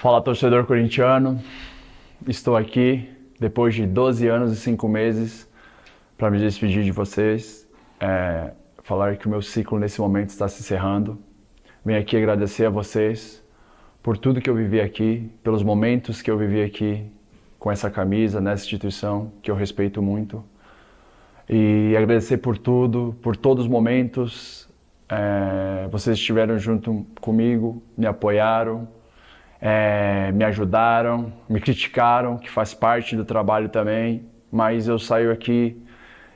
Fala torcedor corintiano, estou aqui depois de 12 anos e 5 meses para me despedir de vocês, é, falar que o meu ciclo nesse momento está se encerrando. Venho aqui agradecer a vocês por tudo que eu vivi aqui, pelos momentos que eu vivi aqui com essa camisa, nessa instituição que eu respeito muito. E agradecer por tudo, por todos os momentos. É, vocês estiveram junto comigo, me apoiaram, é, me ajudaram, me criticaram, que faz parte do trabalho também, mas eu saio aqui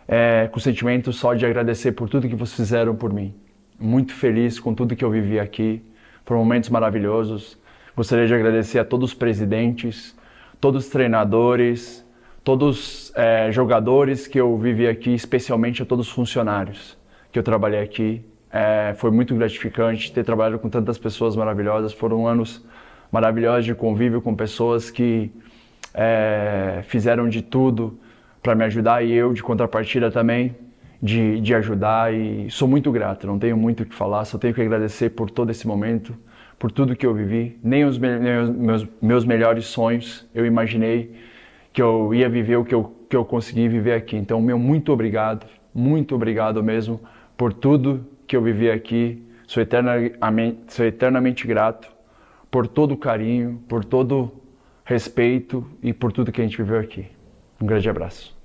é, com o sentimento só de agradecer por tudo que vocês fizeram por mim. Muito feliz com tudo que eu vivi aqui, foram momentos maravilhosos. Gostaria de agradecer a todos os presidentes, todos os treinadores, todos os é, jogadores que eu vivi aqui, especialmente a todos os funcionários que eu trabalhei aqui. É, foi muito gratificante ter trabalhado com tantas pessoas maravilhosas, foram anos maravilhosa de convívio com pessoas que é, fizeram de tudo para me ajudar e eu, de contrapartida também, de, de ajudar. E sou muito grato, não tenho muito o que falar, só tenho que agradecer por todo esse momento, por tudo que eu vivi. Nem os meus, meus melhores sonhos eu imaginei que eu ia viver o que eu, que eu consegui viver aqui. Então, meu muito obrigado, muito obrigado mesmo por tudo que eu vivi aqui. Sou eternamente, sou eternamente grato por todo o carinho, por todo respeito e por tudo que a gente viveu aqui. Um grande abraço.